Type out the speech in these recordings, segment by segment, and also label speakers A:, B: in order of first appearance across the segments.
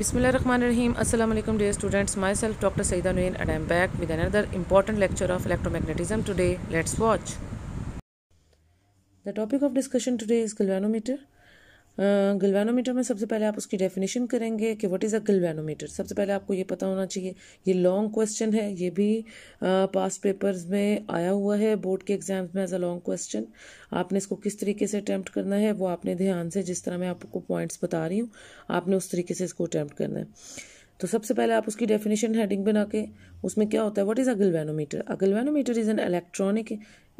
A: Bismillah r-Rahman Rahim, Assalamu alaikum dear students. Myself Dr. Saida Nurin and I am back with another important lecture of electromagnetism today. Let's watch. The topic of discussion today is galvanometer. Galvanometer में सबसे पहले आप उसकी definition करेंगे कि what is a galvanometer सबसे पहले आपको ये पता होना चाहिए ये लॉन्ग क्वेश्चन है ये भी पास पेपर्स में आया हुआ है बोर्ड के एग्जाम्स में एज अ लॉन्ग क्वेश्चन आपने इसको किस तरीके से अटैम्प्ट करना है वो आपने ध्यान से जिस तरह मैं आपको पॉइंट्स बता रही हूँ आपने उस तरीके से इसको अटैम्प्ट करना है तो सबसे पहले आप उसकी डेफिनेशन हेडिंग बना के उसमें क्या होता है what is a galvanometer a is an electronic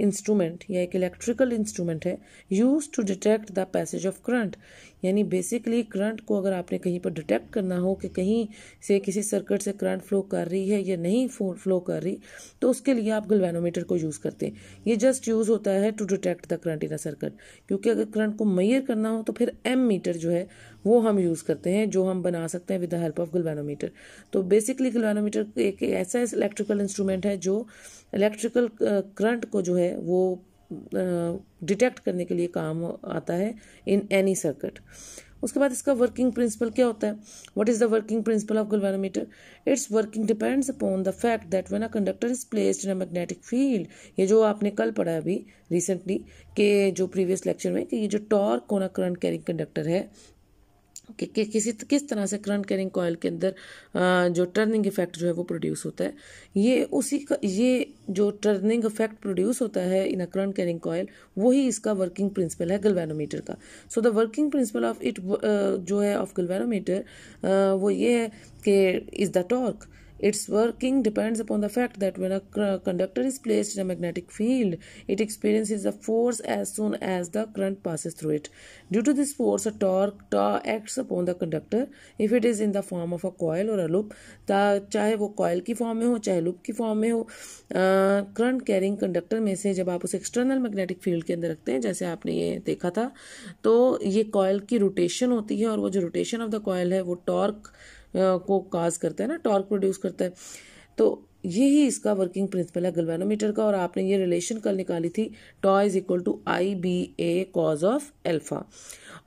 A: instrument या एक इलेक्ट्रिकल इंस्ट्रूमेंट है use to detect the passage of current यानी बेसिकली करंट को अगर आपने कहीं पर डिटेक्ट करना हो कि कहीं से किसी सर्किट से करंट फ्लो कर रही है या नहीं फ्लो कर रही तो उसके लिए आप गलवेनोमीटर को यूज़ करते हैं ये जस्ट यूज़ होता है to detect the current in a circuit क्योंकि अगर करंट को मैयर करना हो तो फिर एम मीटर जो है वो हम यूज़ करते हैं जो हम बना सकते हैं with the help of galvanometer तो बेसिकली गलवेनोमीटर एक ऐसा इलेक्ट्रिकल इंस्ट्रूमेंट है जो इलेक्ट्रिकल करंट uh, को जो है वो डिटेक्ट करने के लिए काम आता है इन एनी सर्किट उसके बाद इसका वर्किंग प्रिंसिपल क्या होता है what is the working principle of galvanometer it's working depends upon the fact that when a conductor is placed in a magnetic field ये जो आपने कल पढ़ा अभी रिसेंटली के जो प्रीवियस लेक्चर में कि ये जो टॉर्क कोना करंट कैरिंग कंडक्टर है कि, किसी किस तरह से करंट कैरिंग कॉयल के अंदर जो टर्निंग इफेक्ट जो है वो प्रोड्यूस होता है ये उसी का ये जो टर्निंग इफेक्ट प्रोड्यूस होता है in a current carrying coil वही इसका वर्किंग प्रिंसिपल है गलवेनोमीटर का so the working principle of it जो है ऑफ गलवेनोमीटर वो ये है कि is the torque Its working depends upon the fact that when a conductor is placed in a magnetic field, it experiences a force as soon as the current passes through it. Due to this force, a torque ta acts upon the conductor if it is in the form of a coil or a loop. Ta, चाहे वो coil की form में हो चाहे loop की form में हो current carrying conductor में से जब आप उसे external magnetic field के अंदर रखते हैं जैसे आपने ये देखा था तो ये coil की rotation होती है और वो जो rotation of the coil है वो torque को काज करता है ना टॉर्क प्रोड्यूस करता है तो यही इसका वर्किंग प्रिंसिपल है गलवेनोमीटर का और आपने ये रिलेशन कल निकाली थी tau is equal to I B A cos of alpha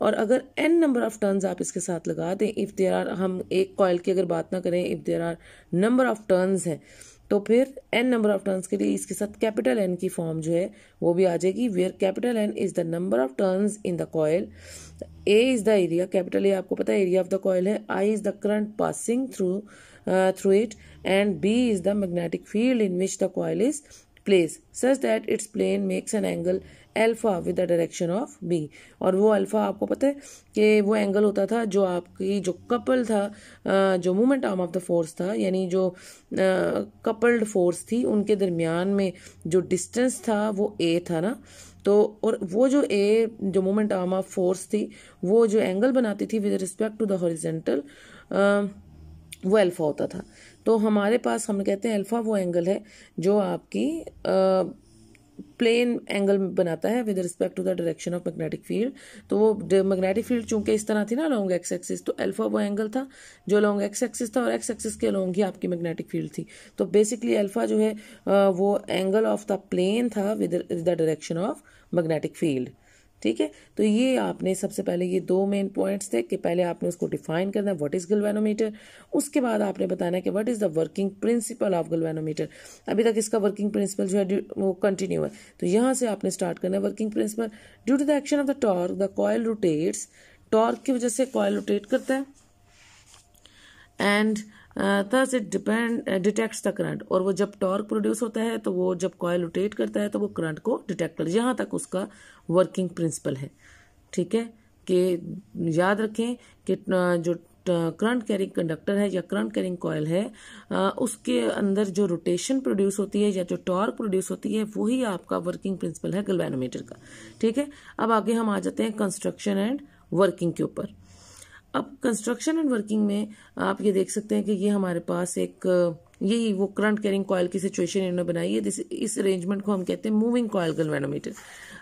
A: और अगर एन नंबर ऑफ टर्न्स आप इसके साथ लगा दें इफ़ देर आर हम एक कॉयल की अगर बात ना करें if there are number of turns हैं तो फिर एन नंबर ऑफ टर्न्स के लिए इसके साथ कैपिटल एन की फॉर्म जो है वो भी आ जाएगी where capital N is the number of turns in the coil A is the area capital A आपको पता है एरिया ऑफ द कॉयल है I is the current passing through through it and B is the magnetic field in which the coil is place such that its plane makes an angle alpha with the direction of B और वो alpha आपको पता है कि वो angle होता था जो आपकी जो कपल था जो moment arm of the force था यानी जो कपल्ड फोर्स थी उनके दरमियान में जो डिस्टेंस था वो ए था ना तो और वो जो ए जो मोमेंट आर्म ऑफ फोर्स थी वो जो एंगल बनाती थी with respect to the horizontal वो अल्फा होता था तो हमारे पास हम कहते हैं अल्फ़ा वो एंगल है जो आपकी प्लेन एंगल बनाता है with respect to the direction of magnetic field तो वो मैग्नेटिक फील्ड चूंकि इस तरह थी ना लॉन्ग एक्स एक्सिस तो अल्फा वो एंगल था जो लॉन्ग एक्स एक्सिस था और एक्स एक्सिस के लॉन्ग ही आपकी मैग्नेटिक फील्ड थी तो बेसिकली अल्फा जो है वो एंगल ऑफ द प्लेन था with the direction of magnetic field ठीक है तो ये आपने सबसे पहले ये दो मेन पॉइंट्स थे कि पहले आपने उसको डिफाइन करना है व्हाट इज़ गलवेनोमीटर उसके बाद आपने बताना है कि what is the working principle of galvanometer अभी तक इसका वर्किंग प्रिंसिपल जो है वो कंटिन्यू है तो यहाँ से आपने स्टार्ट करना है working principle due to the action of the torque the coil rotates torque की वजह से कॉयल रोटेट करता है and thus it depend detects the current और वो जब टॉर्क प्रोड्यूस होता है तो वो जब कॉयल रोटेट करता है तो वो करंट को डिटेक्ट कर यहाँ तक उसका वर्किंग प्रिंसिपल है ठीक है कि याद रखें कि जो करंट कैरिंग कंडक्टर है या करंट कैरिंग कॉयल है उसके अंदर जो रोटेशन प्रोड्यूस होती है या जो टॉर्क प्रोड्यूस होती है वही आपका वर्किंग प्रिंसिपल है गलवेनोमीटर का ठीक है अब आगे हम आ जाते हैं कंस्ट्रक्शन एंड वर्किंग के ऊपर अब कंस्ट्रक्शन एंड वर्किंग में आप ये देख सकते हैं कि ये हमारे पास एक यही वो करंट कैरिंग कॉयल की सिचुएशन इन्होंने बनाई है इस अरेंजमेंट को हम कहते हैं मूविंग कॉयल गलवेनोमीटर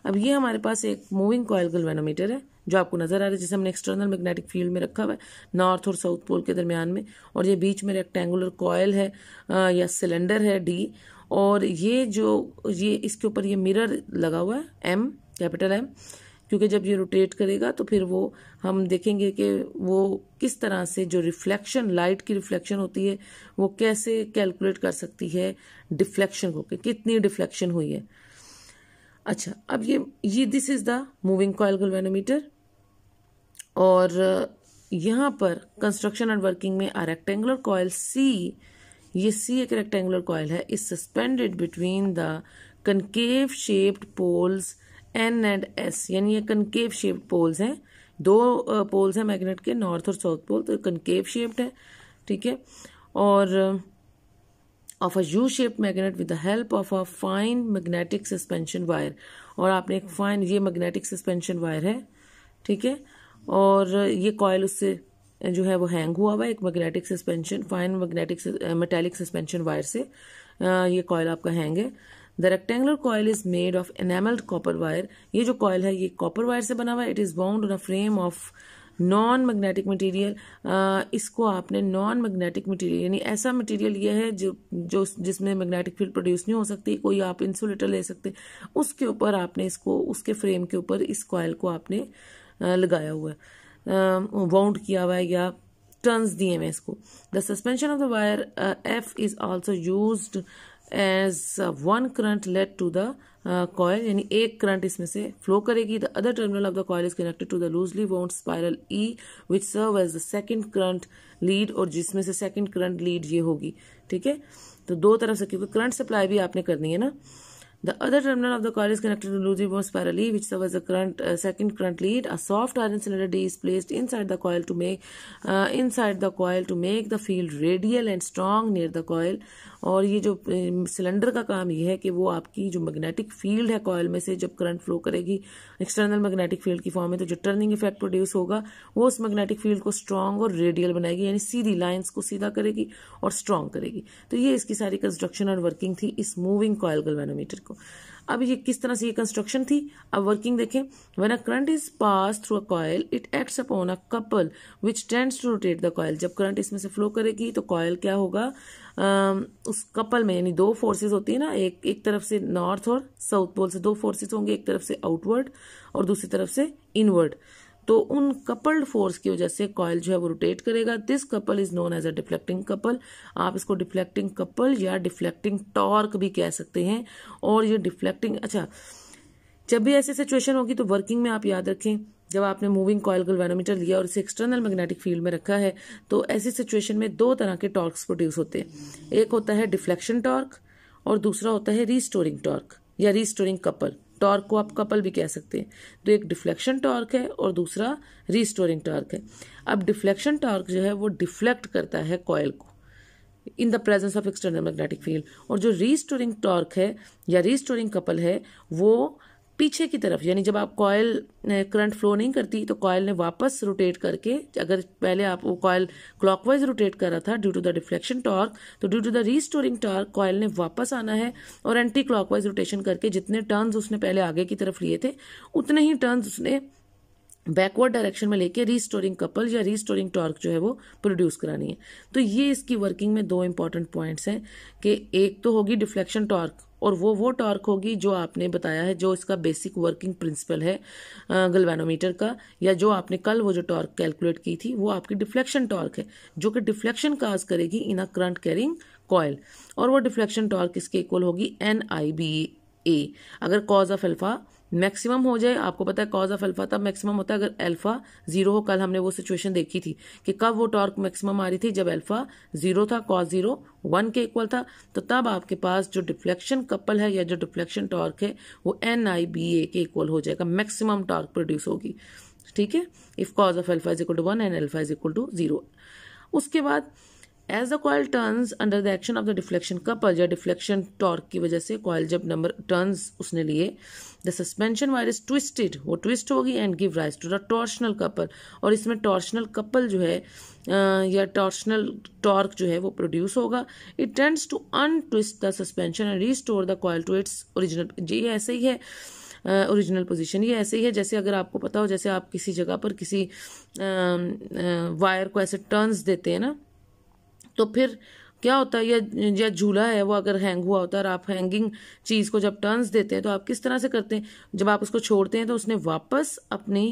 A: अब ये हमारे पास एक मूविंग कॉयल गलवेनोमीटर है जो आपको नजर आ रहा है जिसे हमने एक्सटर्नल मैग्नेटिक फील्ड में रखा हुआ है नॉर्थ और साउथ पोल के दरमियान में और ये बीच में रेक्टेंगुलर कॉयल है या सिलेंडर है डी और ये जो ये इसके ऊपर ये मिरर लगा हुआ है एम कैपिटल एम क्योंकि जब ये रोटेट करेगा तो फिर वो हम देखेंगे कि वो किस तरह से जो रिफ्लेक्शन लाइट की रिफ्लेक्शन होती है वो कैसे कैलकुलेट कर सकती है डिफ्लेक्शन को कि कितनी डिफ्लेक्शन हुई है अच्छा अब ये ये this is the moving coil galvanometer और यहां पर कंस्ट्रक्शन एंड वर्किंग में आ रेक्टेंगुलर कॉयल सी ये सी एक रेक्टेंगुलर कॉयल है is suspended between the concave shaped poles N and S यानी ये कनकेव शेप्ड पोल्स हैं दो पोल्स हैं मैग्नेट के नॉर्थ और साउथ पोल तो कनकेव शेप्ड है ठीक है और of a U shape magnet with the help of a fine magnetic suspension wire और आपने एक फाइन ये मैग्नेटिक सस्पेंशन वायर है ठीक है और ये कॉयल उससे जो है वो हैंग हुआ हुआ है एक magnetic suspension fine magnetic metallic suspension wire से ये कॉयल आपका हैंग है the rectangular coil is made of enamelled copper wire ये जो कॉयल है ये कॉपर वायर से बना हुआ है it is bound on a frame of non magnetic material इसको आपने नॉन मैग्नेटिक मटेरियल यानी ऐसा मटेरियल ये है जो जो जिसमें मैग्नेटिक फील्ड प्रोड्यूस नहीं हो सकती कोई आप इंसुलेटर ले सकते उसके ऊपर आपने इसको उसके फ्रेम के ऊपर इस कॉयल को आपने लगाया हुआ है वाउंड किया हुआ है या टर्न्स दिए हैं इसको the suspension of the wire F is also use as one current lead to the coil यानी एक करंट इसमें से फ्लो करेगी the other terminal of the coil is connected to the loosely wound spiral E which serve as the second current lead और जिसमें से second current lead ये होगी ठीक है तो दो तरफ से क्योंकि करंट सप्लाई भी आपने करनी है ना The other terminal of the coil is connected to the loosely spirally, which serves as a current, uh, second current lead. A soft iron cylinder D is placed inside the coil to make uh, inside the coil to make the field radial and strong near the coil. और ये जो cylinder का काम ये है कि वो आपकी जो मैग्नेटिक फील्ड है कॉयल में से जब करंट फ्लो करेगी एक्सटर्नल मैग्नेटिक फील्ड की फॉर्म में तो जो टर्निंग इफेक्ट प्रोड्यूस होगा वो उस मैग्नेटिक फील्ड को स्ट्रांग और रेडियल बनाएगी यानी सीधी लाइंस को सीधा करेगी और स्ट्रांग करेगी तो ये इसकी सारी कंस्ट्रक्शन और वर्किंग थी इस मूविंग कॉयल गलवेनोमीटर को अब ये किस तरह से ये कंस्ट्रक्शन थी अब वर्किंग देखें when a current is pass through a coil it acts upon a couple which tends to rotate the coil जब करंट इसमें से फ्लो करेगी तो कॉयल क्या होगा आ, उस कपल में यानी दो फोर्सेस होती है ना एक एक तरफ से नॉर्थ और साउथ पोल से दो फोर्सेस होंगे एक तरफ से आउटवर्ड और दूसरी तरफ से इनवर्ड तो उन कपल्ड फोर्स की वजह से कॉयल जो है वो रोटेट करेगा this couple is known as a deflecting couple आप इसको डिफ्लेक्टिंग कपल या डिफ्लेक्टिंग टॉर्क भी कह सकते हैं और ये डिफ्लेक्टिंग अच्छा जब भी ऐसी सिचुएशन होगी तो वर्किंग में आप याद रखें जब आपने मूविंग कॉयल गल्वेनोमीटर लिया और इसे एक्सटर्नल मैग्नेटिक फील्ड में रखा है तो ऐसी सिचुएशन में दो तरह के टॉर्क्स प्रोड्यूस होते हैं एक होता है डिफ्लेक्शन टॉर्क और दूसरा होता है रीस्टोरिंग टॉर्क या रीस्टोरिंग कपल टॉर्क को आप कपल भी कह सकते हैं तो एक डिफ्लेक्शन टॉर्क है और दूसरा रीस्टोरिंग टॉर्क है अब डिफ्लेक्शन टॉर्क जो है वो डिफ्लेक्ट करता है कॉयल को in the presence of external magnetic field और जो रीस्टोरिंग टॉर्क है या रीस्टोरिंग कपल है वो पीछे की तरफ यानी जब आप कॉयल करंट फ्लो नहीं करती तो कॉयल ने वापस रोटेट करके अगर पहले आप वो कॉयल क्लॉकवाइज रोटेट कर रहा था due to the deflection torque तो due to the restoring torque coil ने वापस आना है और एंटी क्लॉकवाइज रोटेशन करके जितने टर्न्स उसने पहले आगे की तरफ लिए थे उतने ही टर्न्स उसने बैकवर्ड डायरेक्शन में लेके रीस्टोरिंग कपल या रीस्टोरिंग टॉर्क जो है वो प्रोड्यूस करानी है तो ये इसकी वर्किंग में दो इंपॉर्टेंट पॉइंट्स हैं कि एक तो होगी डिफ्लेक्शन टॉर्क और वो वो टॉर्क होगी जो आपने बताया है जो इसका बेसिक वर्किंग प्रिंसिपल है गलवेनोमीटर का या जो आपने कल वो जो टॉर्क कैलकुलेट की थी वो आपकी डिफ्लेक्शन टॉर्क है जो कि डिफ्लेक्शन काज करेगी in a current carrying coil और वो डिफ्लेक्शन टॉर्क इसके इक्वल होगी एन आई बी ए अगर कॉज ऑफ अल्फा मैक्सिमम हो जाए आपको पता है कॉज ऑफ अल्फा तब मैक्सिमम होता है अगर अल्फा जीरो हो कल हमने वो सिचुएशन देखी थी कि कब वो टॉर्क मैक्सिमम आ रही थी जब अल्फा जीरो था कॉज जीरो वन के इक्वल था तो तब आपके पास जो डिफ्लेक्शन कपल है या जो डिफ्लेक्शन टॉर्क है वो एन आई बी ए के इक्वल हो जाएगा मैक्सिमम टॉर्क प्रोड्यूस होगी ठीक है if cos of alpha is equal to one and alpha is equal to zero उसके बाद as the coil turns under the action of the deflection couple या deflection torque की वजह से कॉयल जब नंबर टर्न्स उसने लिए the suspension wire is twisted वो ट्विस्ट होगी and give rise to the torsional couple और इसमें टॉर्शनल कपल जो है या टॉर्शनल टॉर्क जो है वो प्रोड्यूस होगा it tends to untwist the suspension and store the coil to its original ये ऐसे ही है ओरिजिनल uh, पोजीशन ये ऐसे ही है जैसे अगर आपको पता हो जैसे आप किसी जगह पर किसी वायर uh, uh, को ऐसे टर्न्स देते हैं ना तो फिर क्या होता है या या झूला है वो अगर हैंग हुआ होता है और आप हैंगिंग चीज़ को जब टर्न्स देते हैं तो आप किस तरह से करते हैं जब आप उसको छोड़ते हैं तो उसने वापस अपनी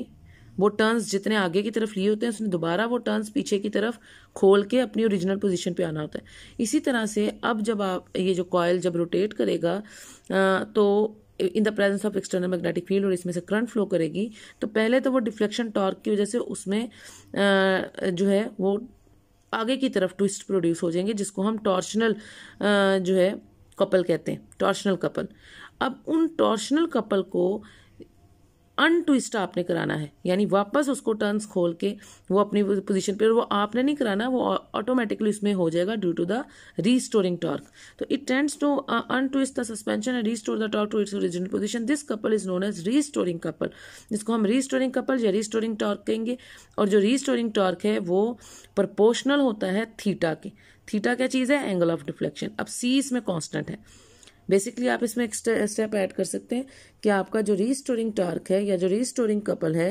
A: वो टर्न्स जितने आगे की तरफ लिए होते हैं उसने दोबारा वो टर्न्स पीछे की तरफ खोल के अपनी ओरिजिनल पोजीशन पे आना होता है इसी तरह से अब जब आप ये जो कॉयल जब रोटेट करेगा तो in the presence of external magnetic field और इसमें से करंट फ्लो करेगी तो पहले तो वो डिफ्लेक्शन टॉर्क की वजह से उसमें जो है वो आगे की तरफ ट्विस्ट प्रोड्यूस हो जाएंगे जिसको हम टॉर्शनल जो है कपल कहते हैं टॉर्शनल कपल अब उन टॉर्शनल कपल को अनट्विस्ट आपने कराना है यानी वापस उसको टर्न्स खोल के वो अपनी पोजीशन पे और वो आपने नहीं कराना वो ऑटोमेटिकली उसमें हो जाएगा due to the restoring torque तो it tends to untwist the suspension and restore the torque to its original position this couple is known as restoring couple जिसको हम रीस्टोरिंग कपल या रीस्टोरिंग टॉर्क कहेंगे और जो रीस्टोरिंग टॉर्क है वो proportional होता है थीटा के थीटा क्या चीज़ है एंगल ऑफ डिफ्लेक्शन अब सी इसमें कॉन्स्टेंट है बेसिकली आप इसमें एक स्टेप ऐड कर सकते हैं कि आपका जो रीस्टोरिंग टार्क है या जो रीस्टोरिंग कपल है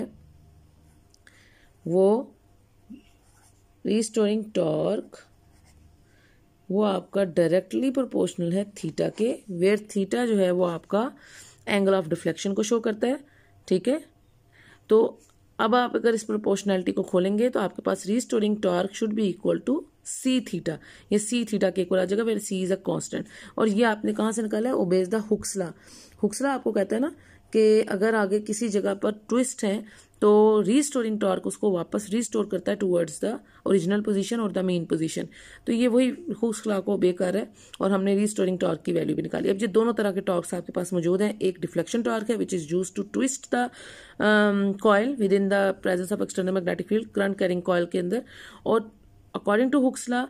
A: वो रीस्टोरिंग टॉर्क वो आपका डायरेक्टली प्रोपोर्शनल है थीटा के वेयर थीटा जो है वो आपका एंगल ऑफ डिफ्लेक्शन को शो करता है ठीक है तो अब आप अगर इस प्रोपोर्शनैलिटी को खोलेंगे तो आपके पास restoring torque should be equal to C theta ये सी थीटा के इक्वल आ जाएगा where C is a constant और ये आपने कहाँ से निकाला है ओबेज द हुक्सला हुक्सला आपको कहता है ना कि अगर आगे किसी जगह पर ट्विस्ट है तो रीस्टोरिंग टॉर्क उसको वापस रीस्टोर करता है टूवर्ड्स द ओरिजिनल पोजीशन और द मेन पोजीशन तो ये वही हुक्सला को ओबे कर रहा है और हमने रीस्टोरिंग टॉर्क की वैल्यू भी निकाली अब ये दोनों तरह के टॉर्क्स आपके पास मौजूद हैं एक डिफ्लेक्शन टॉर्क है which is use to twist the coil within the presence of external magnetic field current carrying coil के अंदर और according to Hooke's law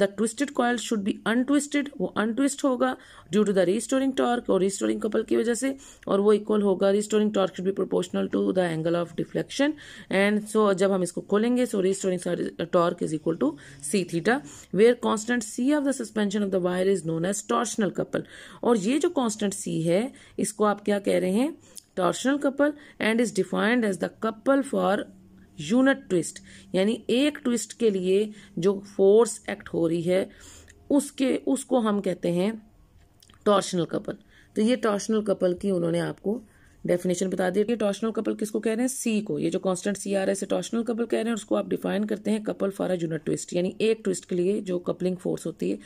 A: the twisted coil should be untwisted वो अनट्विस्ट होगा due to the restoring torque और restoring couple की वजह से और वो इक्वल होगा restoring torque should be proportional to the angle of deflection and so जब हम इसको खोलेंगे so restoring torque is equal to C theta where constant C of the suspension of the wire is known as torsional couple और ये जो constant सी है इसको आप क्या कह रहे हैं torsional couple and is defined as the couple for unit twist यानी एक ट्विस्ट के लिए जो फोर्स एक्ट हो रही है उसके उसको हम कहते हैं टॉर्शनल कपल तो ये टॉर्शनल कपल की उन्होंने आपको डेफिनेशन बता दी टॉर्शनल कपल किसको कह रहे हैं सी को ये जो constant C R S torsional couple कह रहे हैं उसको आप डिफाइन करते हैं couple for a unit twist यानी एक ट्विस्ट के लिए जो कपलिंग फोर्स होती है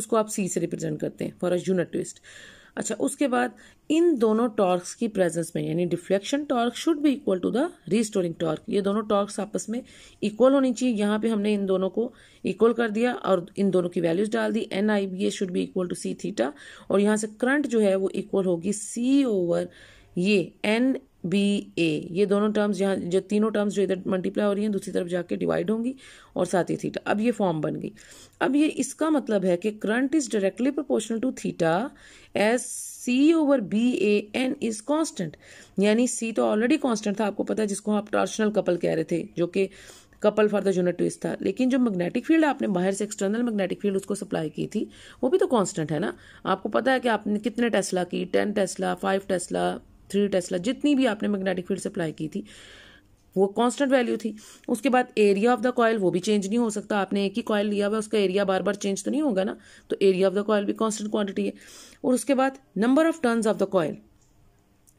A: उसको आप सी से रिप्रेजेंट करते हैं फॉर अ यूनिट ट्विस्ट अच्छा उसके बाद इन दोनों टॉर्क्स की प्रेजेंस में यानी डिफ्लेक्शन टॉर्क शुड भी equal to the restoring torque ये दोनों टॉर्क्स आपस में इक्वल होनी चाहिए यहाँ पे हमने इन दोनों को इक्वल कर दिया और इन दोनों की वैल्यूज डाल दी N I B A should भी इक्वल टू सी थीटा और यहाँ से करंट जो है वो इक्वल होगी सी ओवर ये एन बी ए ये दोनों टर्म्स यहाँ जो तीनों टर्म्स जो इधर मल्टीप्लाई हो रही हैं दूसरी तरफ जाके डिवाइड होंगी और साथ ही थीटा अब ये फॉर्म बन गई अब ये इसका मतलब है कि current is directly proportional to theta as C over B A N is constant यानी सी तो ऑलरेडी कांस्टेंट था आपको पता है जिसको आप टॉर्शनल कपल कह रहे थे जो कि couple for the unit twist था लेकिन जो मैग्नेटिक फील्ड आपने बाहर से एक्सटर्नल मैग्नेटिक फील्ड उसको सप्लाई की थी वो भी तो कांस्टेंट है ना आपको पता है कि आपने कितने टेस्ला की ten tesla five tesla three tesla जितनी भी आपने मैग्नेटिक फील्ड सप्लाई की थी वो कांस्टेंट वैल्यू थी उसके बाद एरिया ऑफ द कॉयल वो भी चेंज नहीं हो सकता आपने एक ही कॉयल लिया हुआ उसका एरिया बार बार चेंज तो नहीं होगा ना तो एरिया ऑफ द कॉयल भी कांस्टेंट क्वांटिटी है और उसके बाद number of turns of the coil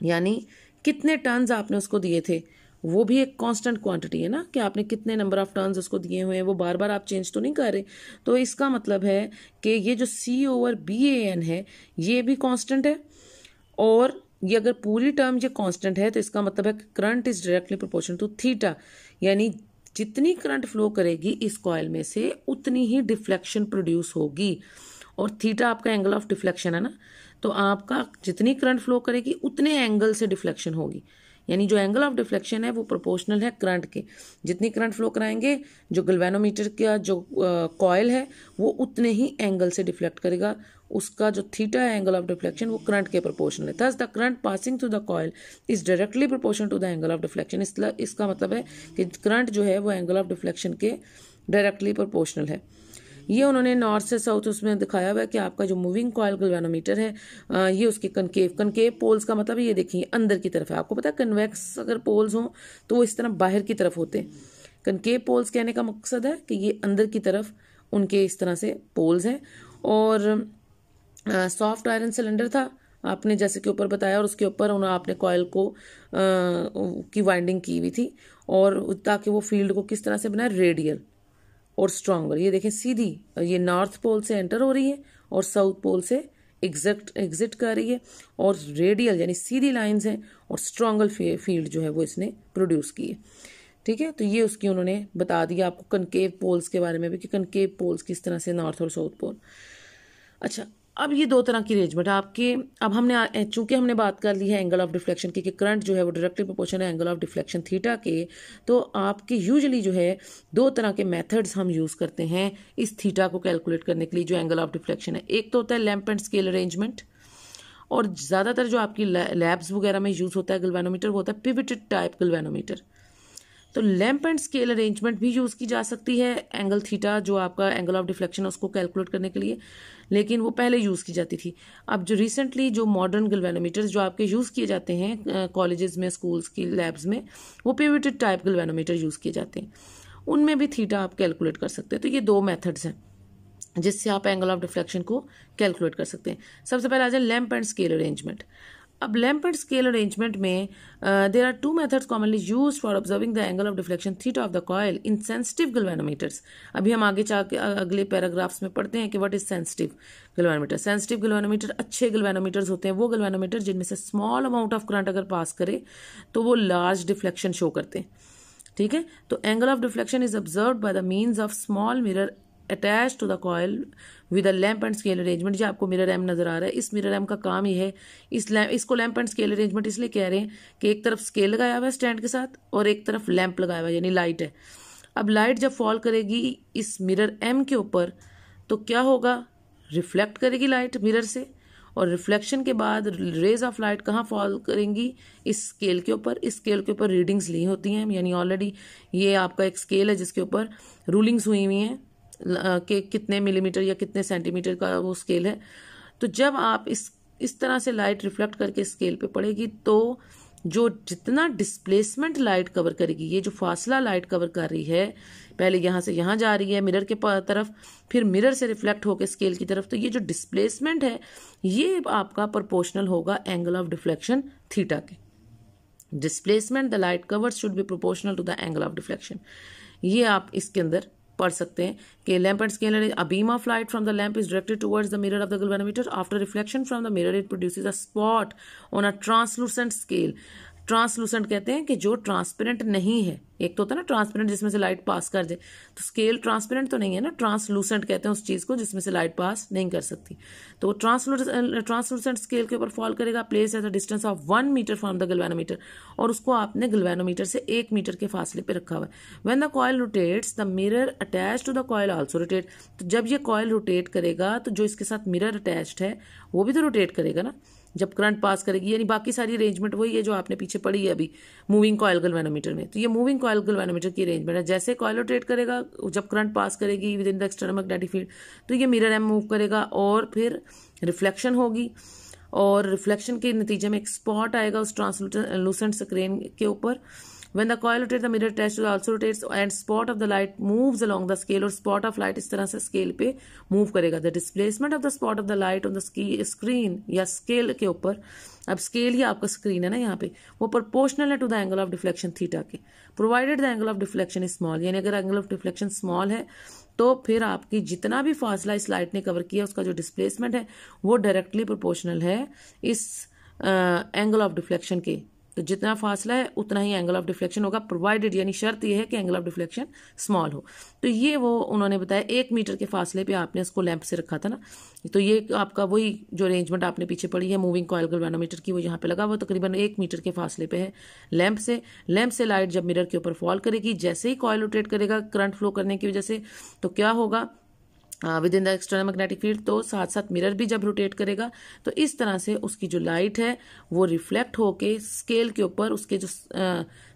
A: यानी कितने टर्न्स आपने उसको दिए थे वो भी एक कांस्टेंट क्वांटिटी है ना कि आपने कितने नंबर ऑफ टर्न्स उसको दिए हुए हैं वो बार बार आप चेंज तो नहीं कर रहे तो इसका मतलब है कि ये जो C over B A N है ये भी कांस्टेंट है और ये अगर पूरी टर्म ये कांस्टेंट है तो इसका मतलब है current is directly proportion to theta यानी जितनी करंट फ्लो करेगी इस कॉयल में से उतनी ही डिफ्लेक्शन प्रोड्यूस होगी और थीटा आपका एंगल ऑफ डिफ्लेक्शन है ना तो आपका जितनी करंट फ्लो करेगी उतने एंगल से डिफ्लेक्शन होगी यानी जो एंगल ऑफ डिफ्लेक्शन है वो प्रोपोर्शनल है करंट के जितनी करंट फ्लो कराएंगे जो गल्वेनोमीटर का जो कॉयल है वो उतने ही एंगल से डिफ्लेक्ट करेगा उसका जो थीटा है एंगल ऑफ डिफ्लेक्शन वो करंट के प्रोपोर्शनल है thus the current passing through the coil is directly proportion to the angle of deflection इसका मतलब है कि करंट जो है वो एंगल ऑफ डिफ्लेक्शन के डायरेक्टली प्रोपोर्शनल है ये उन्होंने नॉर्थ से साउथ उसमें दिखाया हुआ है कि आपका जो मूविंग कॉयल गलवानोमीटर है ये उसके कनकेव कनकेव पोल्स का मतलब ये देखिए अंदर की तरफ है आपको पता है कन्वेक्स अगर पोल्स हों तो वो इस तरह बाहर की तरफ होते हैं कनकेव पोल्स कहने का मकसद है कि ये अंदर की तरफ उनके इस तरह से पोल्स हैं और सॉफ्ट आयरन सिलेंडर था आपने जैसे कि ऊपर बताया और उसके ऊपर उन्होंने आपने कॉयल को आ, की वाइंडिंग की हुई थी और ताकि वो फील्ड को किस तरह से बनाए रेडियल और स्ट्रॉन्गर ये देखें सीधी ये नॉर्थ पोल से एंटर हो रही है और साउथ पोल से एग्जैक्ट एग्जिट कर रही है और रेडियल यानी सीधी लाइंस हैं और स्ट्रॉन्गल फील्ड जो है वो इसने प्रोड्यूस की है ठीक है तो ये उसकी उन्होंने बता दिया आपको कनकेव पोल्स के बारे में भी कि कनकेव पोल्स किस तरह से नॉर्थ और साउथ पोल अच्छा अब ये दो तरह की अरेंजमेंट है आपके अब हमने चूंकि हमने बात कर ली है एंगल ऑफ डिफ्लेक्शन की कि करंट जो है वो डायरेक्टली प्रोपोर्शनल है एंगल ऑफ डिफ्लेक्शन थीटा के तो आपके यूजुअली जो है दो तरह के मेथड्स हम यूज़ करते हैं इस थीटा को कैलकुलेट करने के लिए जो एंगल ऑफ डिफ्लेक्शन है एक तो होता है लैम्प एंड स्केल अरेंजमेंट और ज़्यादातर जो आपकी लैब्स वगैरह में यूज़ होता है गलवेनोमीटर वो होता है पिविटेड टाइप गलवेनोमीटर तो लैम्प एंड स्केल अरेंजमेंट भी यूज़ की जा सकती है एंगल थीटा जो आपका एंगल ऑफ डिफ्लेक्शन है उसको कैलकुलेट करने के लिए लेकिन वो पहले यूज़ की जाती थी अब जो रिसेंटली जो मॉडर्न गल्वेनोमीटर्स जो आपके यूज़ किए जाते हैं कॉलेजेस में स्कूल्स की लैब्स में वो पिविटेड टाइप गलवेनोमीटर यूज़ किए जाते हैं उनमें भी थीटा आप कैलकुलेट कर सकते हैं तो ये दो मेथड्स हैं जिससे आप एंगल ऑफ डिफ्लेक्शन को कैलकुलेट कर सकते हैं सबसे पहले आ जाए लैम्प एंड स्केल अरेंजमेंट अब लैम्प एंड स्केल अरेंजमेंट में there are two methods commonly use for observing the angle of deflection theta of the coil in sensitive galvanometers अभी हम आगे चाह अगले पैराग्राफ्स में पढ़ते हैं कि what is sensitive galvanometer sensitive galvanometer अच्छे गलवानोमीटर्स होते हैं वो गलवानोमीटर जिनमें से स्मॉल अमाउंट ऑफ करंट अगर पास करे तो वो लार्ज डिफ्लेक्शन शो करते हैं ठीक है तो angle of deflection is observe by the means of small mirror attach to the coil with a lamp and scale arrangement ये आपको मिरर रैम नजर आ रहा है इस मिरर रैम का काम ही है इस लैम्प इसको लैम्प एंड स्केल अरेंजमेंट इसलिए कह रहे हैं कि एक तरफ स्केल लगाया हुआ है स्टैंड के साथ और एक तरफ लैम्प लगाया हुआ है यानी लाइट है अब लाइट जब फॉल करेगी इस मिरर एम के ऊपर तो क्या होगा रिफ्लेक्ट करेगी लाइट मिरर से और रिफ्लेक्शन के बाद रेज ऑफ लाइट कहाँ फॉल करेंगी इस स्केल के ऊपर इस स्केल के ऊपर रीडिंग्स ली होती हैं यानी ऑलरेडी ये आपका एक स्केल है जिसके ऊपर रूलिंग्स हुई हुई हैं के कितने मिलीमीटर या कितने सेंटीमीटर का वो स्केल है तो जब आप इस इस तरह से लाइट रिफ्लेक्ट करके स्केल पे पड़ेगी तो जो जितना डिस्प्लेसमेंट लाइट कवर करेगी ये जो फासला लाइट कवर कर रही है पहले यहाँ से यहाँ जा रही है मिरर के तरफ फिर मिरर से रिफ्लेक्ट होकर स्केल की तरफ तो ये जो डिस्प्लेसमेंट है ये आपका प्रोपोर्शनल होगा एंगल ऑफ डिफ्लेक्शन थीटा के displacement the light cover should be proportional to the angle of deflection ये आप इसके अंदर पढ़ सकते हैं कि lamp and scaler a beam of light from the lamp is directed towards the mirror of the galvanometer after reflection from the mirror it produces a spot on a translucent scale translucent कहते हैं कि जो transparent नहीं है एक तो होता है ना ट्रांसपेरेंट जिसमें से लाइट पास कर जाए तो स्केल ट्रांसपेरेंट तो नहीं है ना ट्रांसलूसेंट कहते हैं उस चीज़ को जिसमें से लाइट पास नहीं कर सकती तो वो ट्रांसलूसेंट स्केल के ऊपर फॉल करेगा place at the distance of one metre from the galvanometer और उसको आपने गलवेनोमीटर से एक मीटर के फासले पर रखा हुआ है when the coil rotates the mirror attach to the coil also rotate तो जब ये कॉयल रोटेट करेगा तो जो इसके साथ मिरर अटैच है वो भी तो रोटेट करेगा ना जब करंट पास करेगी यानी बाकी सारी अरेंजमेंट वही है जो आपने पीछे पढ़ी है अभी मूविंग कॉयल गलवेनोमीटर में तो ये मूविंग कॉयल गलवेनोमीटर की अरेंजमेंट है जैसे कॉयल रोटेट करेगा जब करंट पास करेगी within the external magnetic field तो ये मिरर एम मूव करेगा और फिर रिफ्लेक्शन होगी और रिफ्लेक्शन के नतीजे में एक स्पॉट आएगा उस ट्रांसलूसेंट स्क्रीन के ऊपर When the coil rotates, the mirror attached to the also rotates and spot of the light moves along the scale और spot of light इस तरह से scale पे move करेगा The displacement of the spot of the light on the screen या scale के ऊपर अब स्केल या आपका स्क्रीन है ना यहाँ पे वो प्रोपोर्शनल है to the angle of deflection theta के provided the angle of deflection is small यानी अगर एंगल ऑफ डिफ्लेक्शन स्मॉल है तो फिर आपकी जितना भी फासला इस लाइट ने कवर किया उसका जो डिस्प्लेसमेंट है वो डायरेक्टली प्रोपोर्शनल है इस एंगल ऑफ डिफ्लेक्शन के तो जितना फासला है उतना ही एंगल ऑफ डिफ्लेक्शन होगा प्रोवाइडेड यानी शर्त यह है कि एंगल ऑफ डिफ्लेक्शन स्मॉल हो तो ये वो उन्होंने बताया एक मीटर के फासले पे आपने इसको लैंप से रखा था ना तो ये आपका वही जो अरेंजमेंट आपने पीछे पड़ी है मूविंग कॉयल गलवानोमीटर की वो यहाँ पे लगा हुआ तकरीबन तो एक मीटर के फासले पे है लैंप से लैंप से लाइट जब मिरर के ऊपर फॉल करेगी जैसे ही कॉयल रोटेट करेगा करंट फ्लो करने की वजह से तो क्या होगा within the external magnetic field तो साथ साथ मिरर भी जब रोटेट करेगा तो इस तरह से उसकी जो लाइट है वो रिफ्लेक्ट होके स्केल के ऊपर उसके जो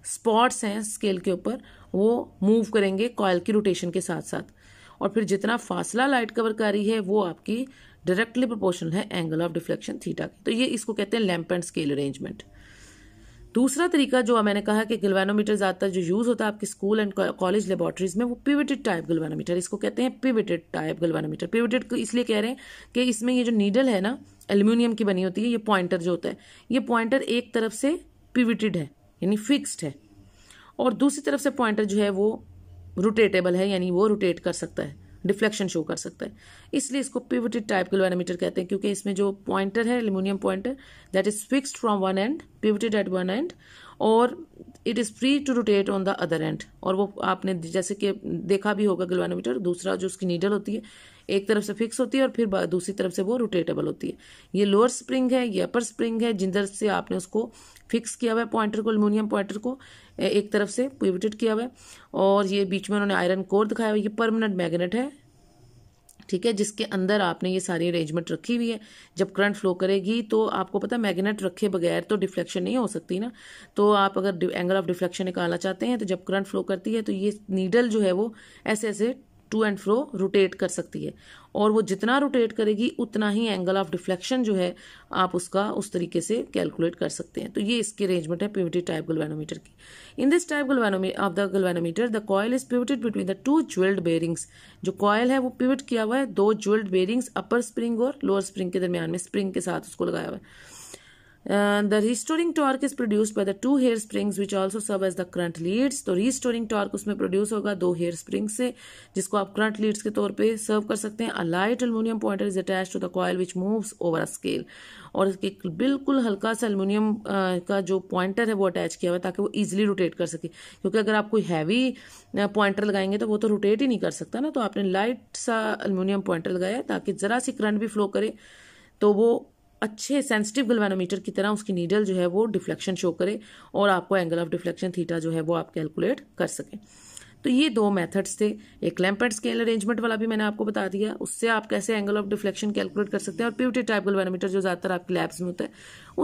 A: स्पॉट्स हैं स्केल के ऊपर वो मूव करेंगे कॉयल की रोटेशन के साथ साथ और फिर जितना फासला लाइट कवर कर रही है वो आपकी डायरेक्टली प्रोपोर्शनल है एंगल ऑफ डिफ्लेक्शन थीटा की तो ये इसको कहते हैं लैम्प एंड स्केल अरेंजमेंट दूसरा तरीका जो मैंने कहा कि गलवानोमीटर ज़्यादातर जो यूज़ होता है आपके स्कूल एंड कॉलेज लेबोरेटरीज में वो पिविटेड टाइप गलवानोमीटर इसको कहते हैं पिविटेड टाइप गलवानोमीटर पिविटेड इसलिए कह रहे हैं कि इसमें ये जो नीडल है ना एल्यूमिनियम की बनी होती है ये पॉइंटर जो होता है ये पॉइंटर एक तरफ से पिविटेड है यानी फिक्स्ड है और दूसरी तरफ से पॉइंटर जो है वो रोटेटेबल है यानी वो रोटेट कर सकता है डिफ्लेक्शन शो कर सकता है इसलिए इसको पिवटेड टाइप के लोएनामीटर कहते हैं क्योंकि इसमें जो पॉइंटर है aluminium pointer that is fixed from one end pivoted at one end और it is free to rotate on the other end और वो आपने जैसे कि देखा भी होगा गलवानोमीटर दूसरा जो उसकी नीडल होती है एक तरफ से फिक्स होती है और फिर दूसरी तरफ से वो रोटेटेबल होती है ये लोअर स्प्रिंग है ये अपर स्प्रिंग है जिधर से आपने उसको फिक्स किया हुआ है पॉइंटर को एलमिनियम पॉइंटर को एक तरफ से पिविटेड किया हुआ है और ये बीच में उन्होंने आयरन कोर दिखाया हुआ है ये परमानेंट मैग्नेट है ठीक है जिसके अंदर आपने ये सारी अरेंजमेंट रखी हुई है जब करंट फ्लो करेगी तो आपको पता है मैग्नेट रखे बगैर तो डिफ्लेक्शन नहीं हो सकती ना तो आप अगर एंगल ऑफ डिफ्लेक्शन निकालना चाहते हैं तो जब करंट फ्लो करती है तो ये नीडल जो है वो ऐसे ऐसे टू एंड फ्रो रोटेट कर सकती है और वो जितना रोटेट करेगी उतना ही एंगल ऑफ डिफ्लेक्शन जो है आप उसका उस तरीके से कैलकुलेट कर सकते हैं तो ये इसकी अरेंजमेंट है प्यूटी टाइप गलवेनोमीटर की in this type galvanometer of the galvanometer the coil is pivoted between the two jewelled bearings जो कॉयल है वो प्यूट किया हुआ है दो ज्वेल्ड बेरिंग्स अपर स्प्रिंग और लोअर स्प्रिंग के दरमियान में स्प्रिंग के साथ उसको लगाया हुआ है the restoring torque is produce by the two hair springs which also serve as the current leads तो रिस्टोरिंग टॉर्क उसमें प्रोड्यूस होगा दो हेयर स्प्रिंग से जिसको आप करंट लीड्स के तौर पे सर्व कर सकते हैं a light aluminium pointer is attach to the coil which moves over a scale और इसके बिल्कुल हल्का सा अल्मोनियम का जो पॉइंटर है वो अटैच किया हुआ है ताकि वो इजिली रोटेट कर सके क्योंकि अगर आप कोई हैवी पॉइंटर लगाएंगे तो वो तो रोटेट ही नहीं कर सकता ना तो आपने लाइट सा अल्मोनियम पॉइंटर लगाया ताकि जरा सी करंट भी फ्लो करे तो वो अच्छे सेंसिटिव गलवानोमीटर की तरह उसकी नीडल जो है वो डिफ्लेक्शन शो करे और आपको एंगल ऑफ डिफ्लेक्शन थीटा जो है वो आप कैलकुलेट कर सकें तो ये दो मेथड्स थे एक लैम्पेड स्केल अरेंजमेंट वाला भी मैंने आपको बता दिया उससे आप कैसे एंगल ऑफ डिफ्लेक्शन कैलकुलेट कर सकते हैं और प्यूटी टाइप गलवानोमीटर जो ज़्यादातर आपके लैब्स में होता है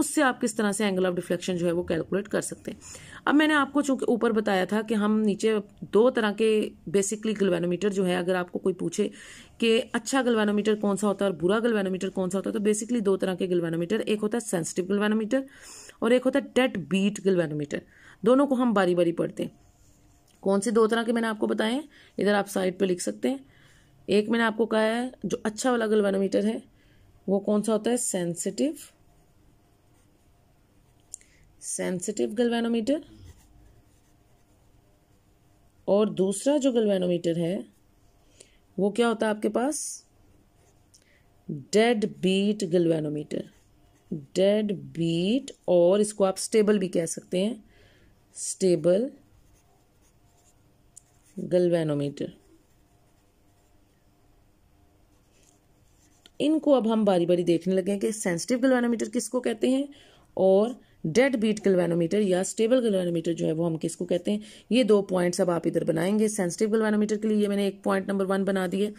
A: उससे आप किस तरह से एंगल ऑफ डिफ्लेक्शन जो है वो कैलकुलेट कर सकते हैं अब मैंने आपको चूंकि ऊपर बताया था कि हम नीचे दो तरह के बेसिकली गलवानोमीटर जो है अगर आपको कोई पूछे कि अच्छा गलवानोमीटर कौन सा होता है और बुरा गलवानोमीटर कौन सा होता है तो बेसिकली दो तरह के गलवानोमीटर एक होता है सेंसिटिव गलवानोमीटर और एक होता है डेट बीट गलवानोमीटर दोनों को हम बारी बारी पढ़ते हैं कौन से दो तरह के मैंने आपको बताए हैं इधर आप साइड पे लिख सकते हैं एक मैंने आपको कहा है जो अच्छा वाला गलवानोमीटर है वो कौन सा होता है सेंसिटिव सेंसिटिव गलवानोमीटर और दूसरा जो गलवानोमीटर है वो क्या होता है आपके पास dead beat galvanometer dead beat और इसको आप स्टेबल भी कह सकते हैं स्टेबल गलवेनोमीटर इनको अब हम बारी बारी देखने लगे हैं कि सेंसिटिव गलवेनोमीटर किसको कहते हैं और डेड बीट गलवेनोमीटर या स्टेबल गलवेनोमीटर जो है वो हम किसको कहते हैं ये दो पॉइंट्स अब आप इधर बनाएंगे सेंसिटिव गलवेनोमीटर के लिए मैंने एक पॉइंट नंबर वन बना दिए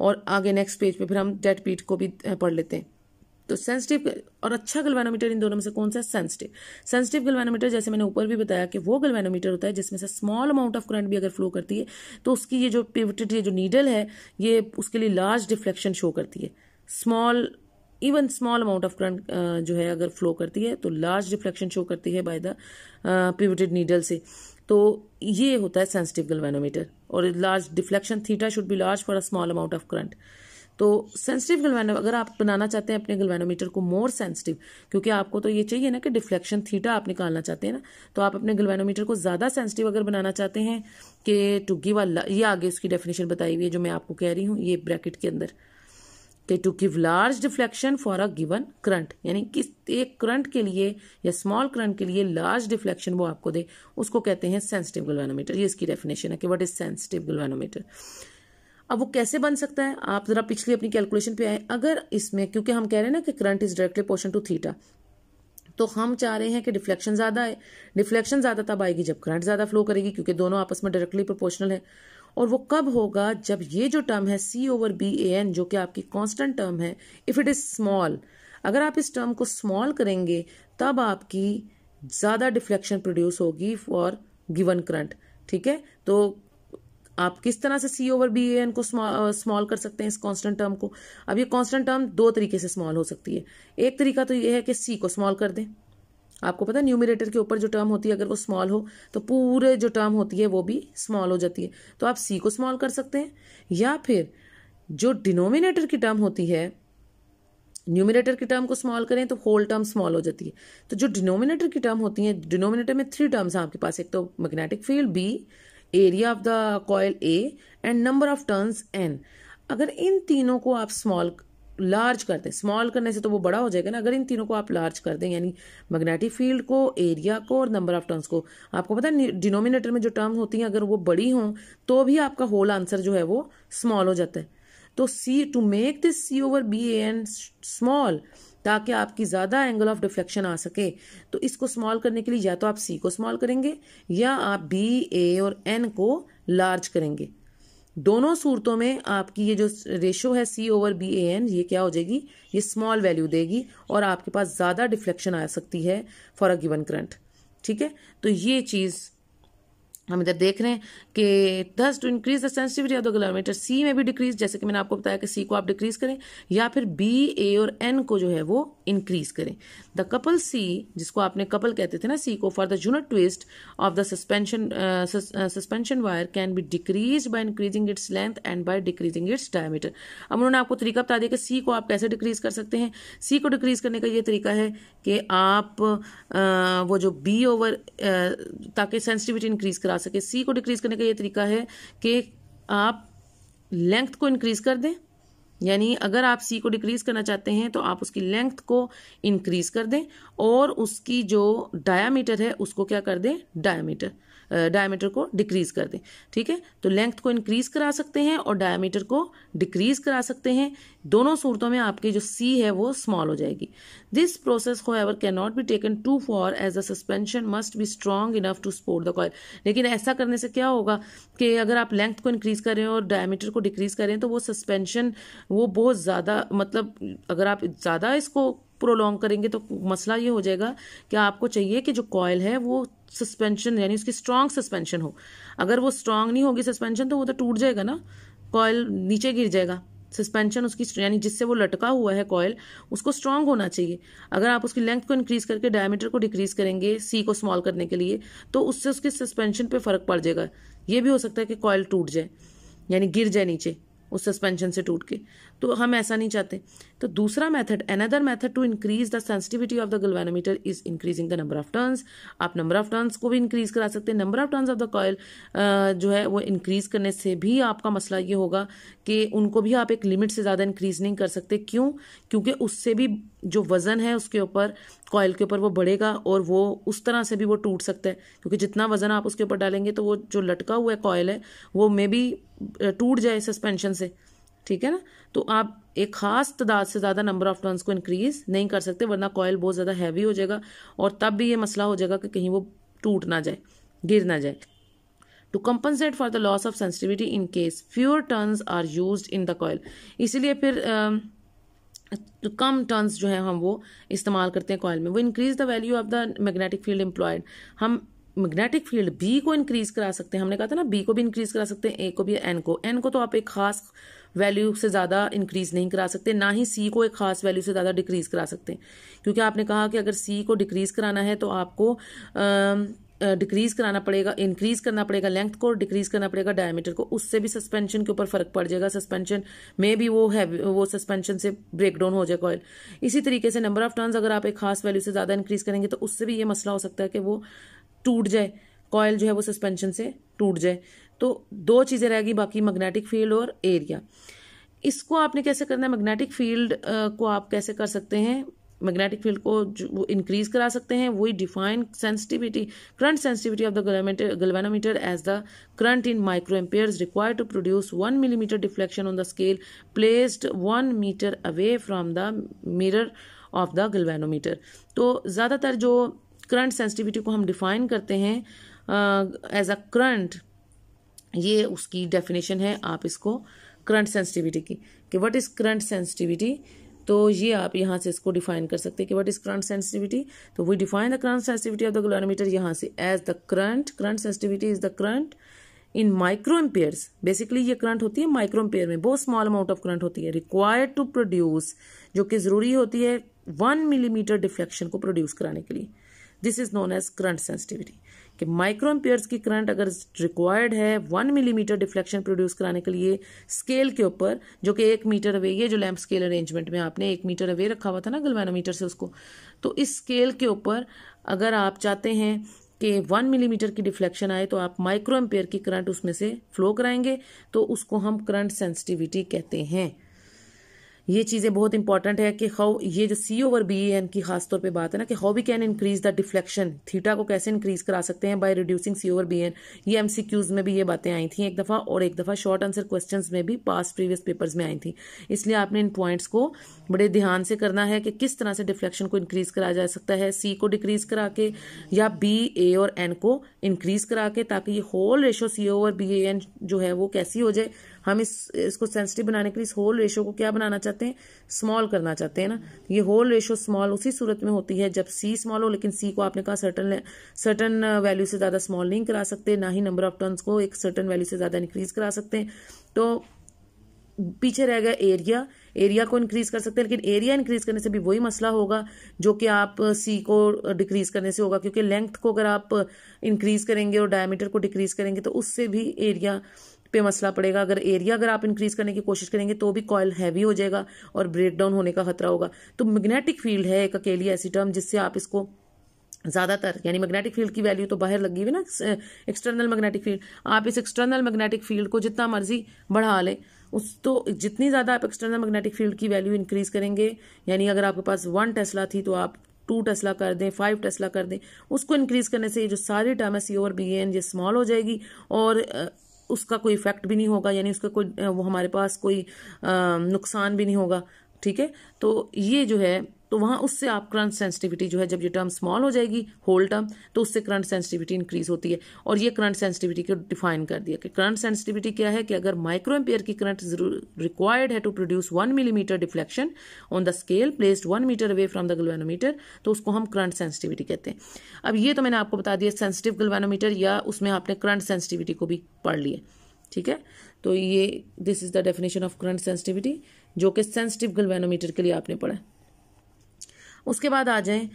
A: और आगे नेक्स्ट पेज पे फिर हम डेड बीट को भी पढ़ लेते हैं तो सेंसिटिव और अच्छा गलवानोमीटर इन दोनों में से कौन सा सेंसिटिव सेंसिटिव गलवानोमीटर जैसे मैंने ऊपर भी बताया कि वो गलवानोमीटर होता है जिसमें से स्मॉल अमाउंट ऑफ करंट भी अगर फ्लो करती है तो उसकी ये जो पिवटेड ये जो नीडल है ये उसके लिए लार्ज डिफ्लेक्शन शो करती है small even small amount of current जो है अगर फ्लो करती है तो लार्ज डिफ्लेक्शन शो करती है बाय द पिवटेड नीडल से तो ये होता है सेंसिटिव गलवानोमीटर और large deflection theta should be large for a small amount of current तो सेंसिटिव गलवैनो अगर आप बनाना चाहते हैं अपने गलवैनोमीटर को मोर सेंसिटिव क्योंकि आपको तो ये चाहिए ना कि डिफ्लेक्शन थीटा आप निकालना चाहते हैं ना तो आप अपने गलवैनोमीटर को ज़्यादा सेंसिटिव अगर बनाना चाहते हैं कि टू गिव ये आगे उसकी डेफिनेशन बताई हुई है जो मैं आपको कह रही हूँ ये ब्रैकेट के अंदर कि to give large deflection for a given current यानी किस एक करंट के लिए या स्मॉल करंट के लिए लार्ज डिफ्लेक्शन वो आपको दे उसको कहते हैं सेंसिटिव गलवानोमीटर ये इसकी डेफिनेशन है कि व्हाट इज सेंसिटिव गलवानोमीटर अब वो कैसे बन सकता है आप जरा पिछली अपनी कैलकुलेशन पे आए अगर इसमें क्योंकि हम कह रहे हैं ना कि current is directly portion to theta तो हम चाह रहे हैं कि डिफ्लेक्शन ज्यादा आए डिफ्लेक्शन ज्यादा तब आएगी जब करंट ज्यादा फ्लो करेगी क्योंकि दोनों आपस में डायरेक्टली प्रोपोर्शनल है और वो कब होगा जब ये जो टर्म है C over B A N जो कि आपकी कॉन्स्टेंट टर्म है इफ इट इज स्मॉल अगर आप इस टर्म को स्मॉल करेंगे तब आपकी ज्यादा डिफ्लेक्शन प्रोड्यूस होगी फॉर गिवन करंट ठीक है तो आप किस तरह से सी ओवर बी एन को स्मॉल uh, कर सकते हैं इस कांस्टेंट टर्म को अब ये कांस्टेंट टर्म दो तरीके से स्मॉल हो सकती है एक तरीका तो ये है कि सी को स्मॉल कर दें आपको पता है न्यूमिनेटर के ऊपर जो टर्म होती है अगर वो स्मॉल हो तो पूरे जो टर्म होती है वो भी स्मॉल हो जाती है तो आप सी को स्मॉल कर सकते हैं या फिर जो डिनोमिनेटर की टर्म होती है न्यूमिनेटर की टर्म को स्मॉल करें तो होल टर्म स्मॉल हो जाती है तो जो डिनोमिनेटर की टर्म होती है डिनोमिनेटर में थ्री टर्म्स हैं आपके पास एक तो magnetic field B area of the coil A and number of turns N अगर इन तीनों को आप स्मॉल लार्ज कर दें स्मॉल करने से तो वो बड़ा हो जाएगा ना अगर इन तीनों को आप लार्ज कर दें यानी मैग्नेटिक फील्ड को एरिया को और नंबर ऑफ टर्म्स को आपको पता है डिनोमिनेटर में जो टर्म होती हैं अगर वो बड़ी हों तो भी आपका होल आंसर जो है वो स्मॉल हो जाता है तो C to make this C over B A N small ताकि आपकी ज़्यादा एंगल ऑफ डिफ्लेक्शन आ सके तो इसको स्मॉल करने के लिए या तो आप सी को स्मॉल करेंगे या आप बी ए और एन को लार्ज करेंगे दोनों सूरतों में आपकी ये जो रेशो है C over B A N ये क्या हो जाएगी ये स्मॉल वैल्यू देगी और आपके पास ज़्यादा डिफ्लेक्शन आ सकती है फॉर अ गिवन करंट ठीक है तो ये चीज़ हम इधर देख रहे हैं कि thus to increase the sensitivity of the galvanometer C में भी डिक्रीज जैसे कि मैंने आपको बताया कि सी को आप डिक्रीज करें या फिर बी ए और एन को जो है वो इंक्रीज करें द कपल सी जिसको आपने कपल कहते थे ना सी को for the unit twist of the suspension suspension wire can be decrease by increasing its length and by decreasing its diameter अब उन्होंने आपको तरीका बता दिया कि सी को आप कैसे डिक्रीज कर सकते हैं सी को डिक्रीज करने का ये तरीका है कि आप आ, uh, वो जो बी ओवर uh, ताकि सेंसिटिविटी इंक्रीज करा आ सके सी को डिक्रीज करने का ये तरीका है कि आप लेंथ को इंक्रीज कर दें यानी अगर आप सी को डिक्रीज करना चाहते हैं तो आप उसकी लेंथ को इंक्रीज कर दें और उसकी जो डायामीटर है उसको क्या कर दें डायामीटर डायमीटर को डिक्रीज कर दें ठीक है तो लेंथ को इंक्रीज करा सकते हैं और डायमीटर को डिक्रीज करा सकते हैं दोनों सूरतों में आपकी जो सी है वो स्मॉल हो जाएगी this process however can not be taken too far as a suspension must be strong enough to support the coil लेकिन ऐसा करने से क्या होगा कि अगर आप लेंथ को इंक्रीज करें और डायमीटर को डिक्रीज करें तो वो सस्पेंशन वो बहुत ज़्यादा मतलब अगर आप ज़्यादा इसको प्रोलॉन्ग करेंगे तो मसला ये हो जाएगा कि आपको चाहिए कि जो कॉयल है वो सस्पेंशन यानी उसकी स्ट्रांग सस्पेंशन हो अगर वो स्ट्रांग नहीं होगी सस्पेंशन तो वो तो टूट जाएगा ना कॉयल नीचे गिर जाएगा सस्पेंशन उसकी यानी जिससे वो लटका हुआ है कॉयल उसको स्ट्रांग होना चाहिए अगर आप उसकी लेंथ को इंक्रीज करके डायमीटर को डिक्रीज करेंगे सी को स्मॉल करने के लिए तो उससे उसके सस्पेंशन पे फर्क पड़ जाएगा ये भी हो सकता है कि कॉयल टूट जाए यानी गिर जाए नीचे उस सस्पेंशन से टूट के तो हम ऐसा नहीं चाहते तो दूसरा method another method to increase the sensitivity of the galvanometer is increasing the number of turns आप नंबर ऑफ टर्न्स को भी इंक्रीज करा सकते हैं number of turns of the coil जो है वो इंक्रीज करने से भी आपका मसला ये होगा कि उनको भी आप एक लिमिट से ज़्यादा इंक्रीज नहीं कर सकते क्यों क्योंकि उससे भी जो वज़न है उसके ऊपर कॉयल के ऊपर वो बढ़ेगा और वो उस तरह से भी वो टूट सकता है क्योंकि जितना वज़न आप उसके ऊपर डालेंगे तो वो जो लटका हुआ कॉयल है वो मे बी टूट जाए सस्पेंशन से ठीक है ना तो आप एक खास तादाद से ज़्यादा नंबर ऑफ टर्न्स को इंक्रीज नहीं कर सकते वरना कॉयल बहुत ज़्यादा हैवी हो जाएगा और तब भी ये मसला हो जाएगा कि कहीं वो टूट ना जाए गिर ना जाए to compensate for the loss of sensitivity in case fewer turns are use in the coil इसीलिए फिर uh, तो कम टर्न्स जो है हम वो इस्तेमाल करते हैं कॉयल में वो increase the value of the magnetic field employed हम मैग्नेटिक फील्ड बी को इंक्रीज करा सकते हैं हमने कहा था ना बी को भी इंक्रीज करा सकते हैं ए को भी एन को एन को तो आप एक खास वैल्यू से ज़्यादा इंक्रीज नहीं करा सकते ना ही सी को एक खास वैल्यू से ज़्यादा डिक्रीज करा सकते हैं क्योंकि आपने कहा कि अगर सी को डिक्रीज कराना है तो आपको आ, डिक्रीज़ कराना पड़ेगा इंक्रीज़ करना पड़ेगा लेंथ को डिक्रीज़ करना पड़ेगा डायमीटर को उससे भी सस्पेंशन के ऊपर फर्क पड़ जाएगा सस्पेंशन में भी वो है वो सस्पेंशन से ब्रेक डाउन हो जाएगा ऑयल इसी तरीके से नंबर ऑफ टर्न्स अगर आप एक खास वैल्यू से ज़्यादा इंक्रीज़ करेंगे तो उससे भी ये मसला हो सकता है कि वो टूट जाए कॉयल जो है वो सस्पेंशन से टूट जाए तो दो चीज़ें रहेगी बाकी मैग्नेटिक फील्ड और एरिया इसको आपने कैसे करना है मैग्नेटिक फील्ड को आप कैसे कर सकते हैं मैग्नेटिक फील्ड को इंक्रीज करा सकते हैं वही define sensitivity current sensitivity of the galvanometer as the current in micro ampere require to produce one millimetre deflection on the scale placed one metre away from the mirror of the galvanometer तो ज़्यादातर जो current sensitivity को हम define करते हैं as a current ये उसकी definition है आप इसको करंट सेंसिटिविटी की कि व्हाट इज़ करंट सेंसिटिविटी तो ये आप यहाँ से इसको डिफाइन कर सकते हैं कि वट इज़ करंट सेंसिटिविटी तो we define the current sensitivity of the galvanometer यहाँ से as the current current sensitivity is the current in micro amperes basically ये करंट होती है माइक्रो एम्पेयर में बहुत स्मॉल अमाउंट ऑफ करंट होती है रिक्वायर्ड टू प्रोड्यूस जो कि ज़रूरी होती है वन मिलीमीटर डिफ्लेक्शन को प्रोड्यूस कराने के लिए this is known as current sensitivity कि माइक्रो एम्पियर्स की करंट अगर रिक्वायर्ड है वन मिलीमीटर डिफ्लेक्शन प्रोड्यूस कराने के लिए स्केल के ऊपर जो कि एक मीटर अवे ये जो लैम्प स्केल अरेंजमेंट में आपने एक मीटर अवे रखा हुआ था ना मीटर से उसको तो इस स्केल के ऊपर अगर आप चाहते हैं कि वन मिलीमीटर की डिफ्लेक्शन आए तो आप माइक्रो एम्पेयर की करंट उसमें से फ्लो कराएंगे तो उसको हम करंट सेंसिटिविटी कहते हैं ये चीज़ें बहुत इंपॉर्टेंट है कि हाउ ये जो सी ओवर बी एन की खासतौर पे बात है ना कि how we can increase the deflection theta को कैसे इंक्रीज करा सकते हैं by reducing C over B N ये एमसीक्यूज में भी ये बातें आई थी एक दफ़ा और एक दफ़ा शॉर्ट आंसर क्वेश्चन में भी पास प्रीवियस पेपर्स में आई थी इसलिए आपने इन पॉइंट्स को बड़े ध्यान से करना है कि किस तरह से डिफ्लेक्शन को इंक्रीज करा जा सकता है सी को डिक्रीज करा के या बी ए और एन को इंक्रीज करा के ताकि ये whole ratio C over B A N जो है वो कैसी हो जाए हम इस इसको सेंसिटिव बनाने के लिए इस होल रेशो को क्या बनाना चाहते हैं स्मॉल करना चाहते हैं ना ये होल रेशो स्मॉल उसी सूरत में होती है जब सी स्मॉल हो लेकिन सी को आपने कहा सर्टन सर्टन वैल्यू से ज़्यादा स्मॉल नहीं करा सकते ना ही नंबर ऑफ टर्न को एक सर्टन वैल्यू से ज़्यादा इंक्रीज करा सकते हैं तो पीछे रह गया एरिया एरिया को इंक्रीज कर सकते हैं लेकिन एरिया इंक्रीज करने से भी वही मसला होगा जो कि आप सी uh, को डिक्रीज uh, करने से होगा क्योंकि लेंथ को अगर आप इंक्रीज uh, करेंगे और डायमीटर को डिक्रीज करेंगे तो उससे भी एरिया पे मसला पड़ेगा अगर एरिया अगर आप इंक्रीज करने की कोशिश करेंगे तो भी कॉयल हैवी हो जाएगा और ब्रेक डाउन होने का खतरा होगा तो मैग्नेटिक फील्ड है एक अकेली ऐसी टर्म जिससे आप इसको ज़्यादातर यानी मैग्नेटिक फील्ड की वैल्यू तो बाहर लगी हुई ना एक्सटर्नल मैग्नेटिक फील्ड आप इस एक्सटर्नल मैग्नेटिक फील्ड को जितना मर्जी बढ़ा लें उस तो जितनी ज़्यादा आप एक्सटर्नल मैग्नेटिक फील्ड की वैल्यू इंक्रीज करेंगे यानी अगर आपके पास वन टेस्ला थी तो आप टू टेस्ला कर दें फाइव टेस्ला कर दें उसको इंक्रीज करने से ये जो सारी टर्म है सी ओवर बी एन ये स्मॉल हो जाएगी और उसका कोई इफेक्ट भी नहीं होगा यानी उसका कोई वो हमारे पास कोई नुकसान भी नहीं होगा ठीक है तो ये जो है तो वहाँ उससे आप करंट सेंसिटिविटी जो है जब ये टर्म स्मॉल हो जाएगी होल टर्म तो उससे करंट सेंसिटिविटी इंक्रीज होती है और ये करंट सेंसिटिविटी को डिफाइन कर दिया कि करंट सेंसिटिविटी क्या है कि अगर माइक्रो एम्पेयर की करंट रिक्वायर्ड है to produce one millimetre deflection on the scale placed one metre away from the galvanometer तो उसको हम करंट सेंसिटिविटी कहते हैं अब ये तो मैंने आपको बता दिया सेंसिटिव गलवेनोमीटर या उसमें आपने करंट सेंसिटिविटी को भी पढ़ लिया ठीक है तो ये this is the definition of current sensitivity जो कि सेंसिटिव गलवेनोमीटर के लिए आपने पढ़ा उसके बाद आ जाए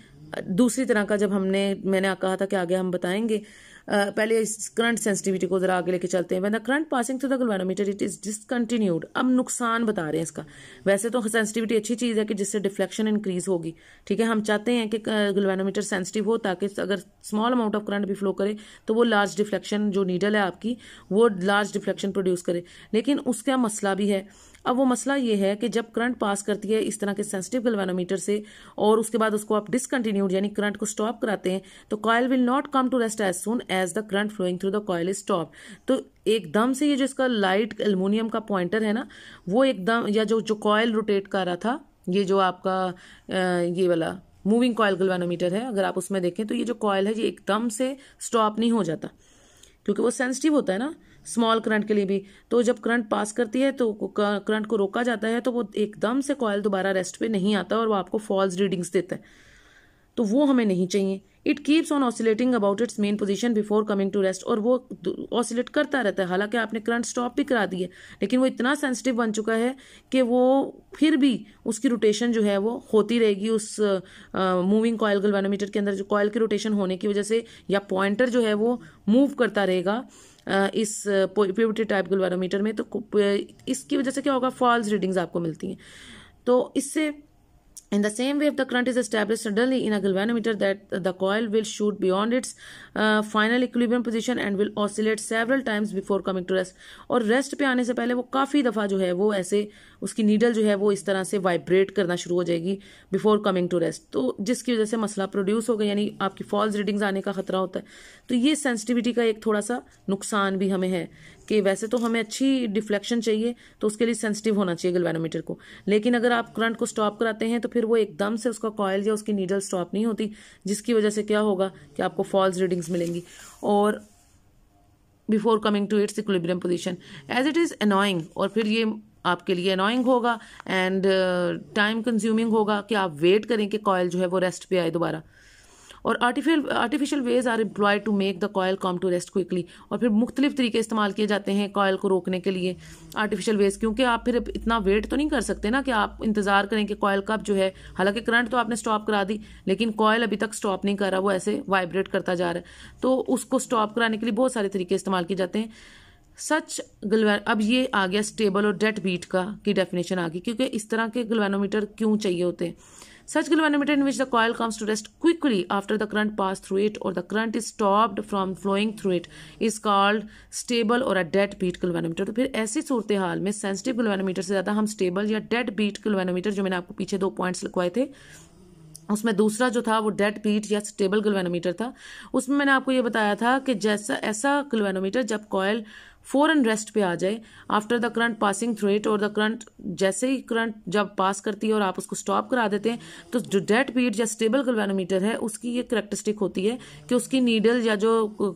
A: दूसरी तरह का जब हमने मैंने कहा था कि आगे हम बताएंगे पहले इस करंट सेंसिटिविटी को जरा आगे लेके चलते हैं when current passing through the galvanometer it is discontinued अब नुकसान बता रहे हैं इसका वैसे तो सेंसिटिविटी अच्छी चीज़ है कि जिससे डिफ्लेक्शन इंक्रीज होगी ठीक है हम चाहते हैं कि गलवानोमीटर सेंसिटिव हो ताकि अगर स्मॉल अमाउंट ऑफ करंट भी फ्लो करे तो वो लार्ज डिफ्लेक्शन जो नीडल है आपकी वो लार्ज डिफ्लेक्शन प्रोड्यूस करे लेकिन उसका मसला भी है अब वो मसला ये है कि जब करंट पास करती है इस तरह के सेंसिटिव गलवानोमीटर से और उसके बाद उसको आप डिसकंटिन्यूड यानी करंट को स्टॉप कराते हैं तो coil will not come to rest as soon as the current flowing through the coil is stop तो एकदम से ये जो इसका लाइट एलमोनियम का पॉइंटर है ना वो एकदम या जो जो कॉयल रोटेट कर रहा था ये जो आपका ये वाला मूविंग कॉयल गलवानोमीटर है अगर आप उसमें देखें तो ये जो कॉयल है ये एकदम से स्टॉप नहीं हो जाता क्योंकि वो सेंसिटिव होता है ना स्मॉल करंट के लिए भी तो जब करंट पास करती है तो करंट को रोका जाता है तो वो एकदम से कॉयल दोबारा रेस्ट पे नहीं आता और वो आपको फॉल्स रीडिंग्स देता है तो वो हमें नहीं चाहिए it keeps on oscillating about its mean position before coming to rest और वो ऑसिलेट करता रहता है हालांकि आपने करंट स्टॉप भी करा दी है लेकिन वो इतना सेंसिटिव बन चुका है कि वो फिर भी उसकी रोटेशन जो है वो होती रहेगी उस मूविंग कॉयल गलवानोमीटर के अंदर जो कॉयल की रोटेशन होने की वजह से या पॉइंटर जो है वो मूव करता रहेगा इस प्योरिटी टाइप गुलवारोमीटर में तो इसकी वजह से क्या होगा फॉल्स रीडिंग्स आपको मिलती हैं तो इससे in the same way of the current is establish suddenly in a galvanometer that the coil will shoot beyond its final equilibrium position and will oscillate several times before coming to rest और rest पे आने से पहले वो काफ़ी दफ़ा जो है वो ऐसे uh, उसकी नीडल जो है वो इस तरह से वाइब्रेट करना शुरू हो जाएगी बिफोर कमिंग टू रेस्ट तो जिसकी वजह से मसला प्रोड्यूस होगा यानी आपकी फॉल्स रीडिंग्स आने का खतरा होता है तो ये सेंसिटिविटी का एक थोड़ा सा नुकसान भी हमें है कि वैसे तो हमें अच्छी डिफ्लेक्शन चाहिए तो उसके लिए सेंसिटिव होना चाहिए गलवेनोमीटर को लेकिन अगर आप करंट को स्टॉप कराते हैं तो फिर वो एकदम से उसका कॉयल या उसकी नीडल स्टॉप नहीं होती जिसकी वजह से क्या होगा कि आपको फॉल्स रीडिंग्स मिलेंगी और before coming to its equilibrium position as it is annoying और फिर ये आपके लिए अनोइंग होगा एंड टाइम कंज्यूमिंग होगा कि आप वेट करें कि कॉयल जो है वो रेस्ट पे आए दोबारा और artificial artificial ways are employ to make the coil come to rest quickly और फिर मुख्तलिफ तरीके इस्तेमाल किए जाते हैं कॉयल को रोकने के लिए आर्टिफिशियल वेज क्योंकि आप फिर इतना वेट तो नहीं कर सकते ना कि आप इंतजार करें कि कॉयल कब जो है हालांकि करंट तो आपने स्टॉप करा दी लेकिन कॉयल अभी तक स्टॉप नहीं कर रहा वो ऐसे वाइब्रेट करता जा रहा है तो उसको स्टॉप कराने के लिए बहुत सारे तरीके इस्तेमाल किए जाते हैं सच गलवै अब ये आ गया स्टेबल और डेट बीट का की डेफिनेशन आ गई क्योंकि इस तरह के गलवैनोमीटर क्यों चाहिए होते हैं such galvanometer in which the coil comes to rest quickly after the current pass through it और the current is stopped from flowing through it is called stable और अ डेट बीट गलवैनोमीटर तो फिर ऐसी सूरत हाल में सेंसिटिव गलवैनोमीटर से ज्यादा हम stable या डेट बीट गलवैनोमीटर जो मैंने आपको पीछे दो पॉइंट्स लिखवाए थे उसमें दूसरा जो था वो डेड पीट या स्टेबल गलवेनोमीटर था उसमें मैंने आपको ये बताया था कि जैसा ऐसा गलवेनोमीटर जब कॉयल फौरन रेस्ट पे आ जाए after the current passing through it और द करंट जैसे ही करंट जब पास करती है और आप उसको स्टॉप करा देते हैं तो जो डेड पीट या स्टेबल गल्वेनोमीटर है उसकी ये करेक्टरिस्टिक होती है कि उसकी नीडल या जो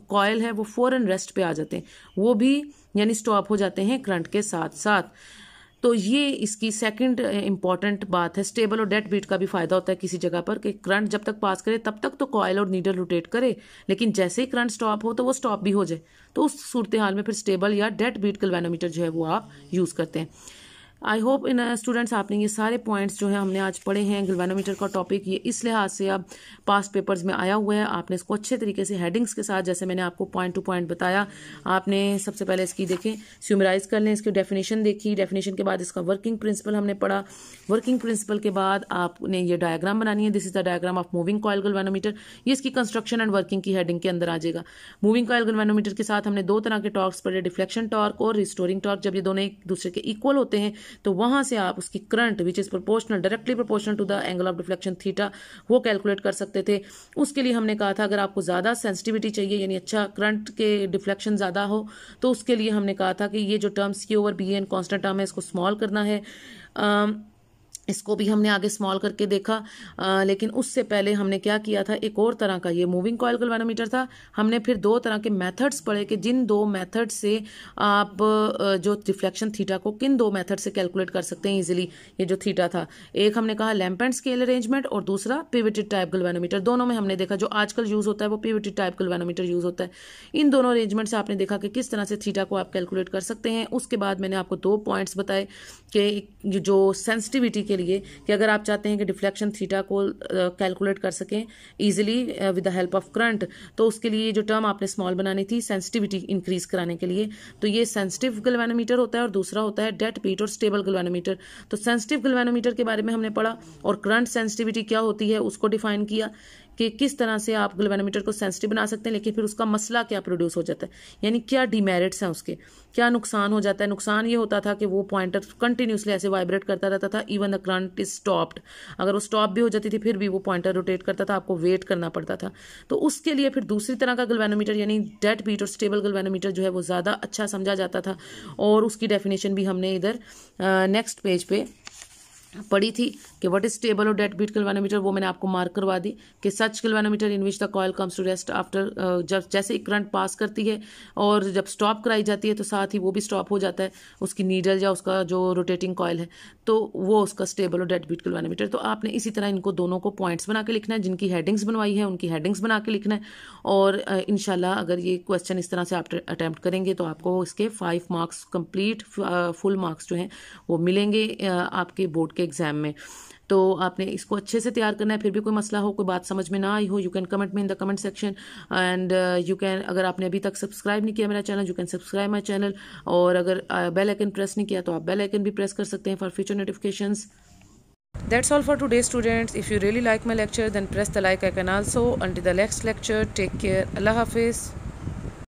A: कॉयल है वो फौरन रेस्ट पे आ जाते हैं वो भी यानी स्टॉप हो जाते हैं करंट के साथ साथ तो ये इसकी सेकंड इंपॉर्टेंट eh, बात है स्टेबल और डेड बीट का भी फायदा होता है किसी जगह पर कि करंट जब तक पास करे तब तक तो कॉयल और नीडल रोटेट करे लेकिन जैसे ही करंट स्टॉप हो तो वो स्टॉप भी हो जाए तो उस सूरत हाल में फिर स्टेबल या डेड बीट कल्वेनोमीटर जो है वो आप यूज़ करते हैं I hope in students uh, आपने ये सारे पॉइंट्स जो है हमने आज पढ़े हैं गलवानोमीटर का टॉपिक ये इस लिहाज से अब पास्ट पेपर्स में आया हुआ है आपने इसको अच्छे तरीके से हेडिंग्स के साथ जैसे मैंने आपको पॉइंट टू पॉइंट बताया आपने सबसे पहले इसकी देखें स्यूमराइज कर लें इसकी डेफिनेशन देखी डेफिनेशन के बाद इसका वर्किंग प्रिंसिपल हमने पढ़ा वर्किंग प्रिंसिपल के बाद आपने ये डायग्राम बनानी है this is the diagram of moving coil galvanometer ये इसकी कंस्ट्रक्शन एंड वर्किंग की हेडिंग के अंदर आ जाएगा मूविंग कॉयल गलवानोमीटर के साथ हमने दो तरह के टॉर्क्स पढ़े डिफ्लेक्शन टॉर्क और रिस्टोरिंग टॉर्क जब ये दोनों एक दूसरे के इक्वल होते हैं तो वहां से आप उसकी current which is proportional directly proportional to the angle of deflection theta वो कैलकुलेट कर सकते थे उसके लिए हमने कहा था अगर आपको ज़्यादा सेंसिटिविटी चाहिए यानी अच्छा करंट के डिफ्लेक्शन ज़्यादा हो तो उसके लिए हमने कहा था कि ये जो टर्म्स की over B N constant term है इसको स्मॉल करना है इसको भी हमने आगे स्मॉल करके देखा आ, लेकिन उससे पहले हमने क्या किया था एक और तरह का ये मूविंग कॉयल गलवानोमीटर था हमने फिर दो तरह के मेथड्स पढ़े कि जिन दो मेथड से आप जो रिफ्लेक्शन थीटा को किन दो मेथड से कैलकुलेट कर सकते हैं इजीली ये जो थीटा था एक हमने कहा लैम्प एंड स्केल अरेंजमेंट और दूसरा पिविटेड टाइप गलवानोमीटर दोनों में हमने देखा जो आजकल यूज़ होता है वो पिविटेड टाइप गलवानोमीटर यूज़ होता है इन दोनों अरेंजमेंट से आपने देखा कि किस तरह से थीटा को आप कैलकुलेट कर सकते हैं उसके बाद मैंने आपको दो पॉइंट्स बताए कि जो सेंसिटिविटी के लिए कि अगर आप चाहते हैं कि डिफ्लेक्शन थीटा को कैलकुलेट कर सकें easily with the help of current तो उसके लिए जो टर्म आपने स्मॉल बनानी थी सेंसिटिविटी इंक्रीज कराने के लिए तो ये सेंसिटिव गलवेनोमीटर होता है और दूसरा होता है डेट पीट और स्टेबल गलवेनोमीटर तो सेंसिटिव गलवेनोमीटर के बारे में हमने पढ़ा और करंट सेंसिटिविटी क्या होती है उसको डिफाइन किया कि किस तरह से आप गलवेनोमीटर को सेंसिटिव बना सकते हैं लेकिन फिर उसका मसला क्या प्रोड्यूस हो जाता है यानी क्या डिमेरिट्स हैं उसके क्या नुकसान हो जाता है नुकसान ये होता था कि वो पॉइंटर कंटिन्यूसली ऐसे वाइब्रेट करता रहता था even the current is stopped अगर वो स्टॉप भी हो जाती थी फिर भी वो पॉइंटर रोटेट करता था आपको वेट करना पड़ता था तो उसके लिए फिर दूसरी तरह का गलवेनोमीटर यानी डेट बीट और स्टेबल गलवेनोमीटर जो है वो ज़्यादा अच्छा समझा जाता था और उसकी डेफिनेशन भी हमने इधर नेक्स्ट पेज पर पड़ी थी कि व्हाट इज स्टेबल और डेट बीट कलवानोमीटर वो मैंने आपको मार्क करवा दी कि such galvanometer in which the coil comes to rest after जब जैसे एक करंट पास करती है और जब स्टॉप कराई जाती है तो साथ ही वो भी स्टॉप हो जाता है उसकी नीडल या उसका जो रोटेटिंग कॉयल है तो वो उसका स्टेबल और डेट बीट किलोमीटर तो आपने इसी तरह इनको दोनों को पॉइंट्स बना के लिखना है जिनकी हेडिंग्स बनवाई है उनकी हेडिंग्स बना के लिखना है और uh, इन अगर ये क्वेश्चन इस तरह से आप अटैम्प्ट करेंगे तो आपको इसके five marks complete full marks जो हैं वो मिलेंगे uh, आपके बोर्ड के एग्जाम में तो आपने इसको अच्छे से तैयार करना है फिर भी कोई मसला हो कोई बात समझ में ना आई हो you can comment me in the comment section and you can अगर आपने अभी तक सब्सक्राइब नहीं किया मेरा channel you can subscribe my channel और अगर बेल आइकन प्रेस नहीं किया तो आप बेल आइकन भी प्रेस कर सकते हैं for future notification that's all for today students. If you really like my lecture then press the like icon also. Until the next lecture take care अल्लाह हाफिज़